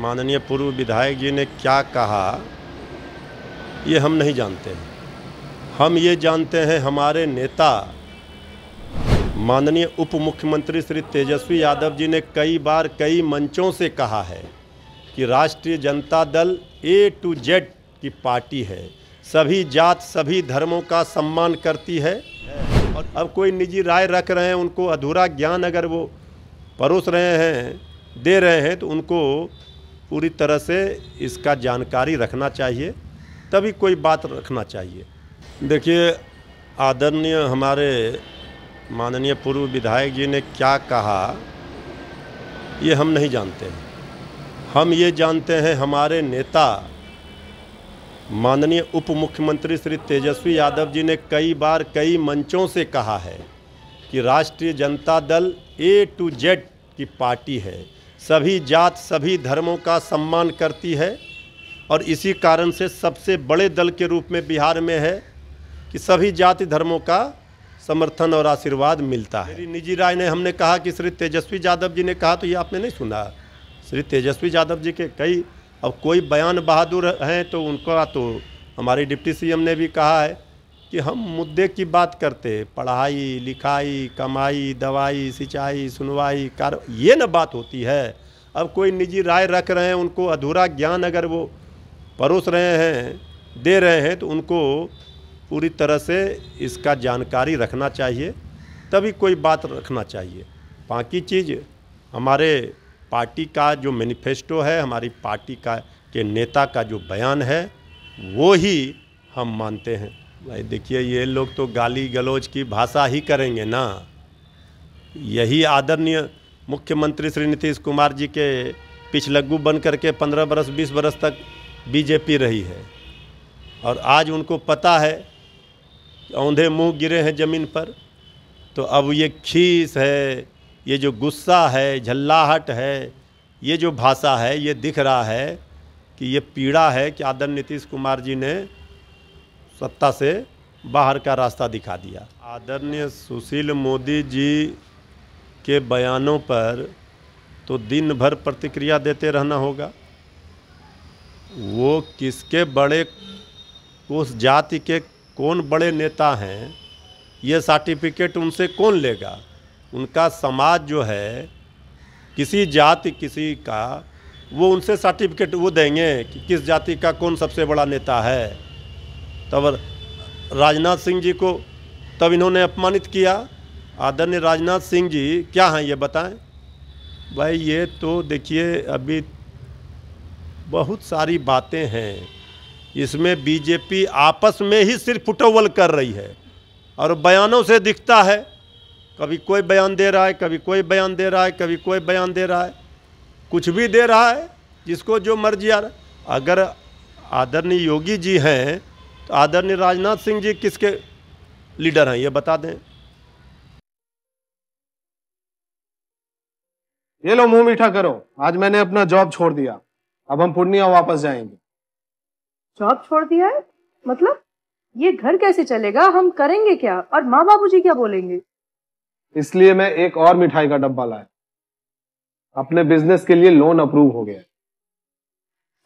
माननीय पूर्व विधायक जी ने क्या कहा ये हम नहीं जानते हैं हम ये जानते हैं हमारे नेता माननीय उप मुख्यमंत्री श्री तेजस्वी यादव जी ने कई बार कई मंचों से कहा है कि Rashtriya Janata Dal A to Z की पार्टी है सभी जात सभी धर्मों का सम्मान करती है और अब कोई निजी राय रख रहे हैं उनको अधूरा ज्ञान अगर वो परोस रहे हैं दे रहे हैं तो उनको पूरी तरह से इसका जानकारी रखना चाहिए तभी कोई बात रखना चाहिए देखिए आदरणीय हमारे माननीय पूर्व विधायक जी ने क्या कहा ये हम नहीं जानते हैं हम ये जानते हैं हमारे नेता माननीय उप मुख्यमंत्री श्री तेजस्वी यादव जी ने कई बार कई मंचों से कहा है कि Rashtriya Janata Dal A to Z की पार्टी है सभी जात सभी धर्मों का सम्मान करती है और इसी कारण से सबसे बड़े दल के रूप में बिहार में है कि सभी जाति धर्मों का समर्थन और आशीर्वाद मिलता है निजी राय ने हमने कहा कि श्री तेजस्वी यादव जी ने कहा तो ये आपने नहीं सुना श्री तेजस्वी यादव जी के कई अब कोई बयान बहादुर हैं तो उनका तो हमारे डिप्टी सीएम ने भी कहा है कि हम मुद्दे की बात करते पढ़ाई लिखाई कमाई दवाई सिंचाई सुनवाई कार ये ना बात होती है अब कोई निजी राय रख रहे हैं उनको अधूरा ज्ञान अगर वो परोस रहे हैं दे रहे हैं तो उनको पूरी तरह से इसका जानकारी रखना चाहिए तभी कोई बात रखना चाहिए बाकी चीज़ हमारे पार्टी का जो मैनिफेस्टो है हमारी पार्टी का के नेता का जो बयान है वो ही हम मानते हैं भाई देखिए ये लोग तो गाली गलौज की भाषा ही करेंगे ना यही आदरणीय मुख्यमंत्री श्री नीतीश कुमार जी के पिछलग्गू बन करके पंद्रह बरस बीस बरस तक बीजेपी रही है और आज उनको पता है औंधे मुंह गिरे हैं ज़मीन पर तो अब ये खीस है ये जो गुस्सा है झल्लाहट है ये जो भाषा है ये दिख रहा है कि ये पीड़ा है कि आदर नीतीश कुमार जी ने सत्ता से बाहर का रास्ता दिखा दिया आदरणीय सुशील मोदी जी के बयानों पर तो दिन भर प्रतिक्रिया देते रहना होगा वो किसके बड़े उस जाति के कौन बड़े नेता हैं ये सर्टिफिकेट उनसे कौन लेगा उनका समाज जो है किसी जाति किसी का वो उनसे सर्टिफिकेट वो देंगे कि किस जाति का कौन सबसे बड़ा नेता है तब राजनाथ सिंह जी को तब इन्होंने अपमानित किया आदरणीय राजनाथ सिंह जी क्या हैं ये बताएं भाई ये तो देखिए अभी बहुत सारी बातें हैं इसमें बीजेपी आपस में ही सिर्फ फुटोवल कर रही है और बयानों से दिखता है कभी कोई बयान दे रहा है कभी कोई बयान दे रहा है कभी कोई बयान दे रहा है कुछ भी दे रहा है जिसको जो मर्जी आ रहा अगर आदरणीय योगी जी हैं तो आदरणीय राजनाथ सिंह जी किसके लीडर हैं ये बता दें ये लो मुंह मीठा करो आज मैंने अपना जॉब छोड़ दिया अब हम पूर्णिया वापस जाएंगे जॉब छोड़ दिया है मतलब ये घर कैसे चलेगा हम करेंगे क्या और माँ बाबू जी क्या बोलेंगे इसलिए मैं एक और मिठाई का डब्बा लाया अपने बिजनेस के लिए लोन अप्रूव हो गया